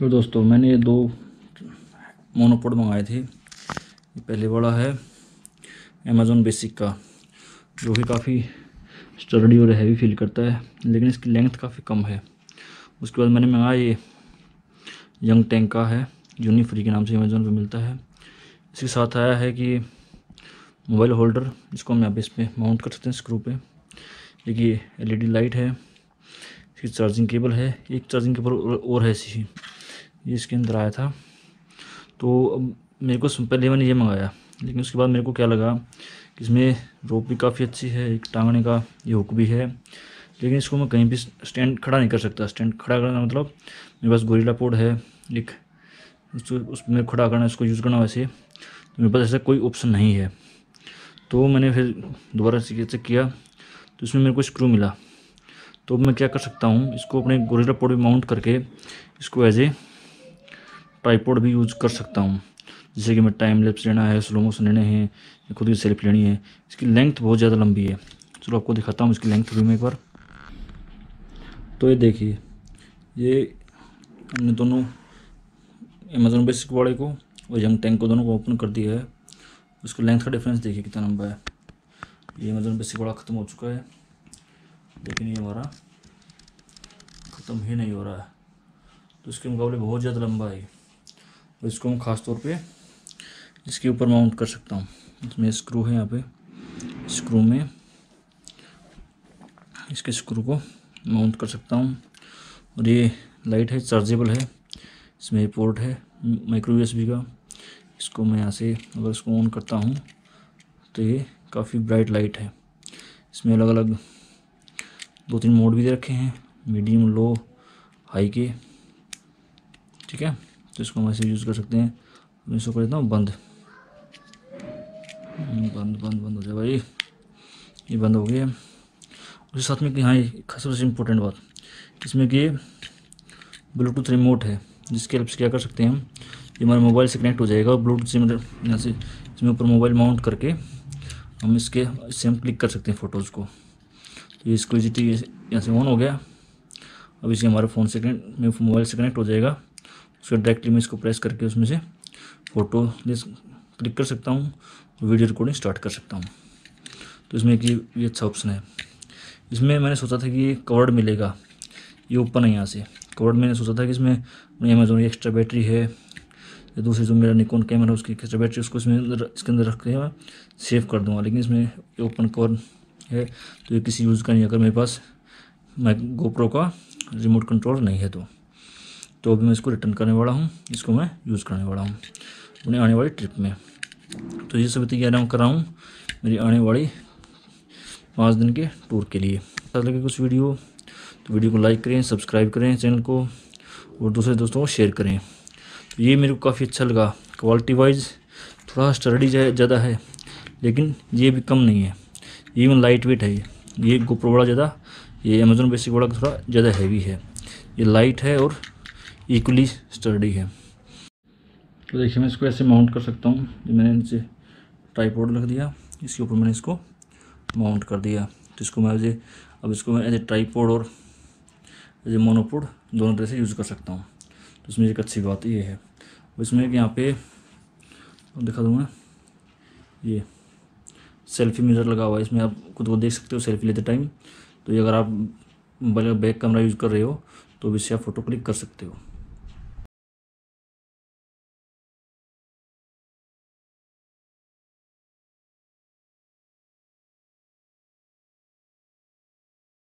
hello तो दोस्तों मैंने ये दो मोनोपोड मंगाए थे पहले वाला है अमेजोन बेसिक का जो कि काफ़ी स्टर्डी और हैवी फील करता है लेकिन इसकी लेंथ काफ़ी कम है उसके बाद मैंने मंगाया ये यंग टैंक का है यूनिफ्री के नाम से अमेजोन पर मिलता है इसके साथ आया है कि मोबाइल होल्डर जिसको हम यहाँ पे इस पर माउंट कर सकते हैं स्क्रू पे एक ये एलईडी लाइट है इसकी चार्जिंग केबल है एक चार्जिंग केबल और है इसी ये इसके अंदर आया था तो मेरे को सिंपल लेवन ये मंगाया लेकिन उसके बाद मेरे को क्या लगा कि इसमें रोप भी काफ़ी अच्छी है एक टांगने का ये हुक भी है लेकिन इसको मैं कहीं भी स्टैंड खड़ा नहीं कर सकता स्टैंड खड़ा करना मतलब मेरे पास गोरीला पोड है एक उसको उसमें खड़ा करना इसको यूज़ करना वैसे तो मेरे पास ऐसा कोई ऑप्शन नहीं है तो मैंने फिर दोबारा से किया तो इसमें मेरे को स्क्रू मिला तो मैं क्या कर सकता हूँ इसको अपने गोरीला पोड में माउंट करके इसको एज ए ट्राईपोड भी यूज कर सकता हूँ जैसे कि मैं टाइम लेप्स लेना है स्लो मोशन लेने हैं खुद की सेल्फ लेनी है इसकी लेंथ बहुत ज़्यादा लंबी है चलो आपको दिखाता हूँ इसकी लेंथ भी मैं एक बार तो ये देखिए ये हमने दोनों अमेजोन बेसिक वाले को और यंग टैंक को दोनों को ओपन कर दिया है उसको लेंथ का डिफरेंस देखिए कितना लंबा है ये अमेजोन बेसिक वाला ख़त्म हो चुका है लेकिन ये हमारा ख़त्म ही नहीं हो रहा है तो इसके मुकाबले बहुत ज़्यादा लंबा है इसको मैं ख़ास तौर पे इसके ऊपर माउंट कर सकता हूँ इसमें स्क्रू है यहाँ पे स्क्रू में इसके स्क्रू को माउंट कर सकता हूँ और ये लाइट है चार्जेबल है इसमें पोर्ट है माइक्रो यूएसबी का इसको मैं यहाँ से अगर इसको ऑन करता हूँ तो ये काफ़ी ब्राइट लाइट है इसमें अलग अलग दो तीन मोड भी दे रखे हैं मीडियम लो हाई के ठीक है तो इसको हम ऐसे यूज़ कर सकते हैं मैं इसको कर देता हूँ बंद हम्म, बंद बंद बंद हो जाए भाई ये बंद हो गया उसके साथ में कि हाँ ये सबसे इम्पोर्टेंट बात इसमें कि ब्लूटूथ रिमोट है जिसके हेल्प से क्या कर सकते हैं हम ये हमारे मोबाइल से कनेक्ट हो जाएगा और ब्लूटूथ से मतलब यहाँ से इसमें ऊपर मोबाइल माउंट करके हम इसके इससे हम क्लिक कर सकते हैं फ़ोटोज़ को तो ये इसको यहाँ से ऑन हो गया अब इसे हमारे फ़ोन से कनेक्ट मोबाइल से कनेक्ट हो जाएगा उसके डायरेक्टली मैं इसको प्रेस करके उसमें से फ़ोटो क्लिक कर सकता हूँ वीडियो रिकॉर्डिंग स्टार्ट कर सकता हूँ तो इसमें एक ये अच्छा ऑप्शन है इसमें मैंने सोचा था कि ये कवर्ड मिलेगा ये ओपन है यहाँ से कवर्ड मैंने सोचा था कि इसमें अमेजोन की एक्स्ट्रा बैटरी है या दूसरी जो मेरा निकोन कैमरा उसकी एक्स्ट्रा बैटरी उसको इसमें इसके अंदर रख के मैं सेव कर दूँगा लेकिन इसमें ये ओपन कवर है तो ये किसी यूज़ का नहीं अगर मेरे पास मैं गोप्रो का रिमोट कंट्रोल नहीं है तो तो अभी मैं इसको रिटर्न करने वाला हूँ इसको मैं यूज़ करने वाला हूँ अपने आने वाली ट्रिप में तो ये सभी तैयारियाँ कर रहा हूँ मेरी आने वाली पाँच दिन के टूर के लिए अच्छा लगे कुछ वीडियो तो वीडियो को लाइक करें सब्सक्राइब करें चैनल को और दूसरे दोस्तों को शेयर करें तो ये मेरे को काफ़ी अच्छा लगा क्वालिटी वाइज थोड़ा स्टडी ज़्यादा है लेकिन ये भी कम नहीं है इवन लाइट वेट है ये ये गोप्रो बड़ा ज़्यादा ये अमेजोन बेसिक बड़ा थोड़ा ज़्यादा हैवी है ये लाइट है और इक्वली स्टर्डी है तो देखिए मैं इसको ऐसे माउंट कर सकता हूँ मैंने नीचे ट्राईपोर्ड रख दिया इसके ऊपर मैंने इसको माउंट कर दिया तो इसको मैं एज अब इसको मैं एज ए ट्राईपोर्ड और एज ए मोनोपोड दोनों तरह से यूज़ कर सकता हूँ तो इसमें एक अच्छी बात ये है इसमें एक यहाँ पे दिखा दूँगा ये सेल्फी मिरर लगा हुआ है इसमें आप खुद को देख सकते हो सेल्फी लेते टाइम तो ये अगर आप बैक कैमरा यूज़ कर रहे हो तो इससे आप फोटो क्लिक कर सकते हो